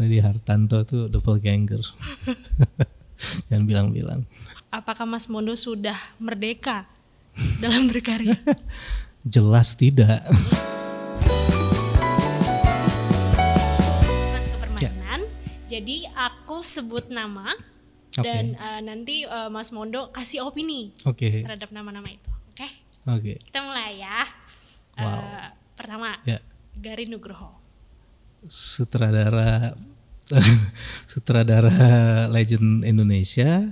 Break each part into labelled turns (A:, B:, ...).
A: Freddy Hartanto tuh ganger. Jangan bilang-bilang.
B: Apakah Mas Mondo sudah merdeka dalam berkarya?
A: Jelas tidak. Mas kepermainan.
B: Ya. Jadi aku sebut nama okay. dan uh, nanti uh, Mas Mondo kasih opini okay. terhadap nama-nama itu. Oke? Okay? Oke. Okay. Kita mulai ya. Wow. Uh, pertama, ya. Garin Nugroho
A: sutradara sutradara legend Indonesia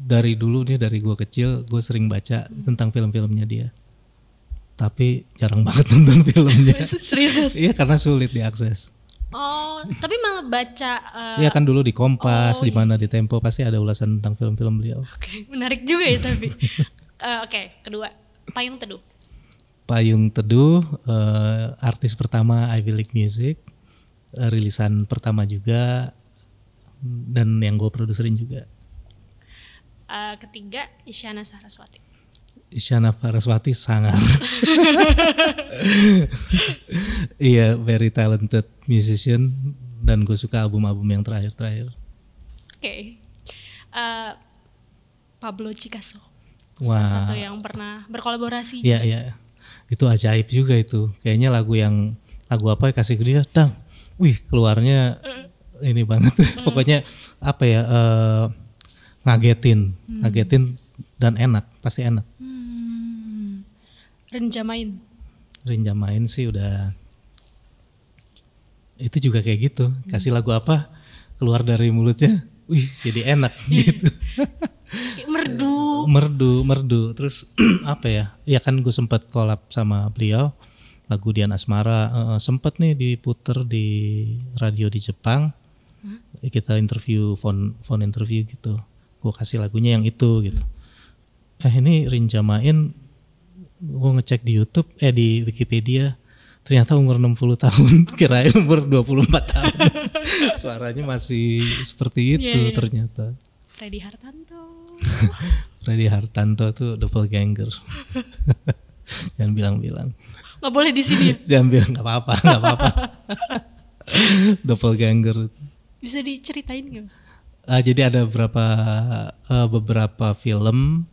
A: dari dulu nih dari gue kecil gue sering baca tentang film-filmnya dia tapi jarang banget nonton filmnya iya karena sulit diakses
B: oh tapi malah baca uh, kan
A: dulu di Kompas oh, di iya. mana di Tempo pasti ada ulasan tentang film-film beliau oke
B: okay, menarik juga ya tapi uh, oke okay, kedua payung teduh
A: payung teduh uh, artis pertama Ivy League Music rilisan pertama juga dan yang gue produserin juga.
B: Uh, ketiga Isyana Saraswati.
A: Isyana Saraswati sangat. Iya, yeah, very talented musician dan gue suka album-album yang terakhir-terakhir. Oke.
B: Okay. Uh, eh, Pablo Picasso. Wow. Salah satu yang pernah berkolaborasi. Iya, yeah, iya.
A: Itu ajaib juga itu. Kayaknya lagu yang lagu apa ya kasih ke dia, "Dang, wih keluarnya mm. ini banget mm. pokoknya apa ya uh, ngagetin mm. ngagetin dan enak pasti enak mm.
B: Renja
A: main sih udah itu juga kayak gitu kasih lagu apa keluar dari mulutnya wih jadi enak gitu
B: merdu
A: merdu merdu terus apa ya ya kan gue sempet kolab sama beliau lagu Dian Asmara uh, eh, eh, sempat nih diputer di radio di Jepang hmm? kita interview phone phone interview gitu gue kasih lagunya yang itu gitu hmm. eh ini Rinjamain gue ngecek di YouTube eh di Wikipedia ternyata umur 60 tahun kirain umur 24 tahun suaranya masih seperti iya, itu yeah, yeah. ternyata
B: Freddy Hartanto
A: Freddy Hartanto tuh double ganger jangan bilang-bilang nggak boleh di sini ya? nggak apa-apa nggak apa-apa double ganger
B: bisa diceritain nggak mas
A: uh, jadi ada beberapa uh, eh, beberapa film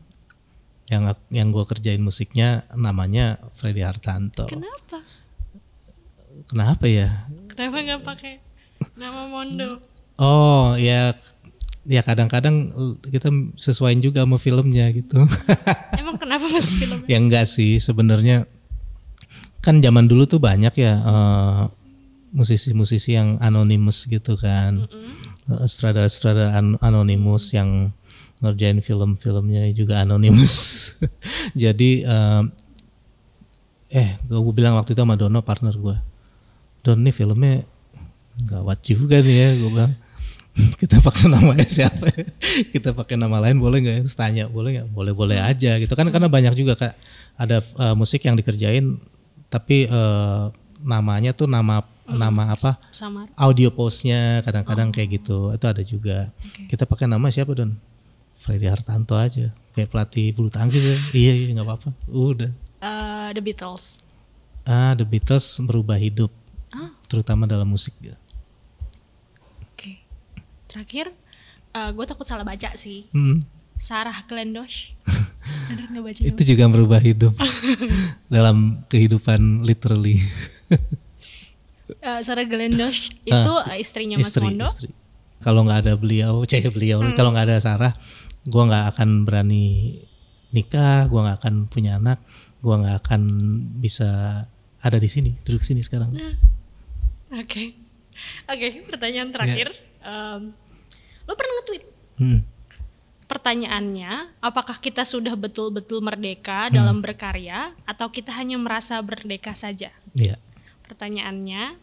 A: yang yang gue kerjain musiknya namanya Freddy Hartanto kenapa kenapa ya
B: kenapa nggak pakai nama Mondo
A: oh ya ya kadang-kadang kita sesuaiin juga sama filmnya gitu
B: emang kenapa mas filmnya
A: ya enggak sih sebenarnya kan zaman dulu tuh banyak ya musisi eh, musisi-musisi yang anonimus gitu kan. Mm-hmm. Eh, sutradara an- anonimus yang ngerjain film-filmnya juga anonimus. Jadi uh, eh, eh gue bilang waktu itu sama Dono partner gue. Don nih filmnya gawat juga nih ya gue bilang kita pakai namanya siapa kita pakai nama lain boleh nggak ya tanya boleh nggak boleh boleh aja gitu kan karena banyak juga kak ada uh, musik yang dikerjain tapi uh, namanya tuh nama hmm, nama apa samar. audio postnya kadang-kadang oh. kayak gitu itu ada juga okay. kita pakai nama siapa don Freddy Hartanto aja kayak pelatih bulu tangkis ya iya iya nggak apa-apa udah
B: uh, The Beatles
A: ah The Beatles merubah hidup huh? Ah. terutama dalam musik ya
B: oke okay. terakhir uh, eh, gue takut salah baca sih hmm. Sarah Glendosh baca itu juga merubah hidup
A: dalam kehidupan literally
B: uh, Sarah Glendosh ah, itu uh, istrinya Mas istri, Mondo istri.
A: kalau nggak ada beliau cah beliau hmm. kalau nggak ada Sarah gue nggak akan berani nikah gue nggak akan punya anak gue nggak akan bisa ada di sini duduk sini sekarang oke nah.
B: oke okay, pertanyaan terakhir yeah. um, lo pernah nge-tweet hmm pertanyaannya, apakah kita sudah betul-betul merdeka hmm. dalam berkarya atau kita hanya merasa merdeka saja? Iya. Pertanyaannya,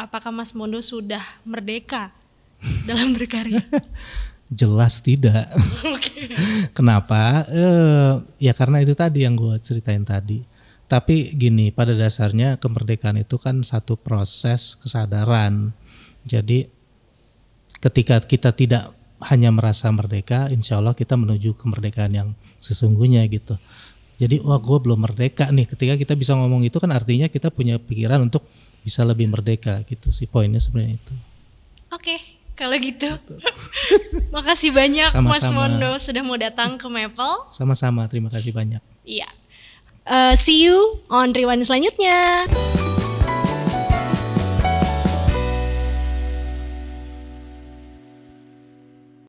B: apakah Mas Mondo sudah merdeka dalam berkarya?
A: Jelas tidak. Kenapa? E, ya karena itu tadi yang gue ceritain tadi. Tapi gini, pada dasarnya kemerdekaan itu kan satu proses kesadaran. Jadi ketika kita tidak hanya merasa merdeka, insya Allah kita menuju kemerdekaan yang sesungguhnya gitu. Jadi wah gue belum merdeka nih. Ketika kita bisa ngomong itu kan artinya kita punya pikiran untuk bisa lebih merdeka gitu sih poinnya sebenarnya itu.
B: Oke, okay, kalau gitu. Makasih banyak Sama -sama. Mas Mondo sudah mau datang ke Maple.
A: Sama-sama, terima kasih banyak.
B: Iya. Uh, see you on rewind selanjutnya.